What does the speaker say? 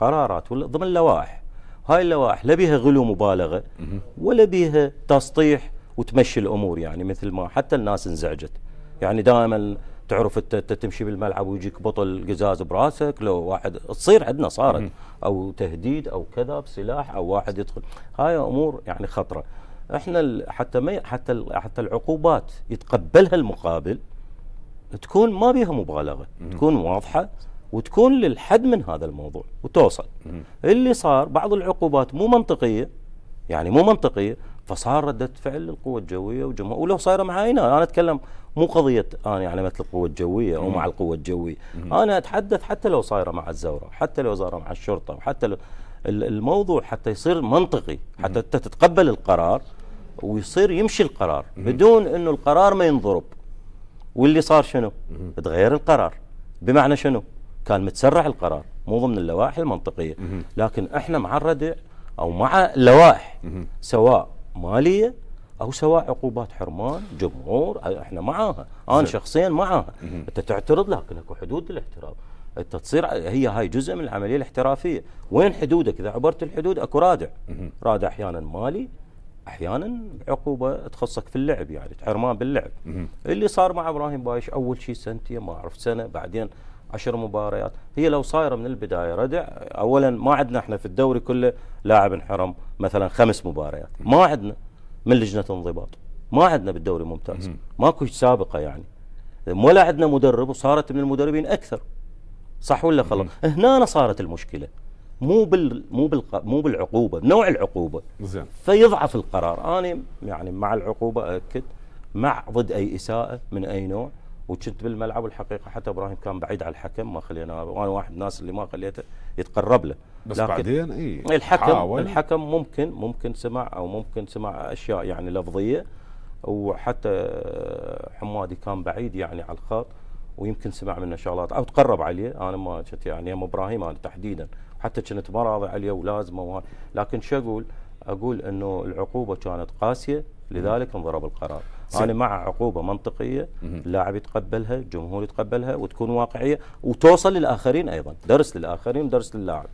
قرارات ضمن لوائح هاي اللوائح لا بيها غلو مبالغه ولا بيها تسطيح وتمشي الامور يعني مثل ما حتى الناس انزعجت يعني دائما تعرف انت تمشي بالملعب ويجيك بطل قزاز براسك لو واحد تصير عندنا صارت او تهديد او كذا بسلاح او واحد يدخل هاي امور يعني خطره احنا حتى ما حتى حتى العقوبات يتقبلها المقابل تكون ما بيها مبالغه تكون واضحه وتكون للحد من هذا الموضوع وتوصل اللي صار بعض العقوبات مو منطقيه يعني مو منطقيه فصار ردة فعل للقوة الجوية وجمهور ولو صايرة مع أنا أتكلم مو قضية أنا يعني مثل القوة الجوية أو مع القوة الجوية أنا أتحدث حتى لو صايرة مع الزورة حتى لو صايرة مع الشرطة وحتى لو الموضوع حتى يصير منطقي حتى أنت تتقبل القرار ويصير يمشي القرار بدون أنه القرار ما ينضرب واللي صار شنو؟ تغير القرار بمعنى شنو؟ كان متسرع القرار مو ضمن اللوائح المنطقيه لكن احنا مع الردع او مع اللوائح سواء ماليه او سواء عقوبات حرمان جمهور احنا معاها انا شخصيا معاها انت تعترض لكن اكو حدود الاحتراف انت تصير هي هاي جزء من العمليه الاحترافيه وين حدودك اذا عبرت الحدود اكو رادع رادع احيانا مالي احيانا عقوبه تخصك في اللعب يعني حرمان باللعب اللي صار مع ابراهيم بايش اول شيء سنتين ما اعرف سنه بعدين عشر مباريات هي لو صايره من البدايه ردع اولا ما عندنا احنا في الدوري كله لاعب انحرم مثلا خمس مباريات ما عندنا من لجنه انضباط ما عندنا بالدوري ممتاز ماكو سابقه يعني ولا عندنا مدرب وصارت من المدربين اكثر صح ولا خلاص هنا صارت المشكله مو بال مو بال مو بالعقوبه نوع العقوبه زين فيضعف القرار انا يعني مع العقوبه اكد مع ضد اي اساءه من اي نوع وكنت بالملعب والحقيقه حتى ابراهيم كان بعيد على الحكم ما خلينا وانا واحد من الناس اللي ما خليته يتقرب له بس لكن بعدين اي الحكم حاول. الحكم ممكن ممكن سمع او ممكن سمع اشياء يعني لفظيه وحتى حمادي كان بعيد يعني على الخط ويمكن سمع منه شغلات او تقرب عليه انا ما كنت يعني يم ابراهيم انا تحديدا حتى كنت ما راضي عليه ولازمه لكن شو اقول؟ اقول انه العقوبه كانت قاسيه لذلك انضرب القرار انا مع عقوبه منطقيه اللاعب يتقبلها الجمهور يتقبلها وتكون واقعيه وتوصل للاخرين ايضا درس للاخرين ودرس للاعب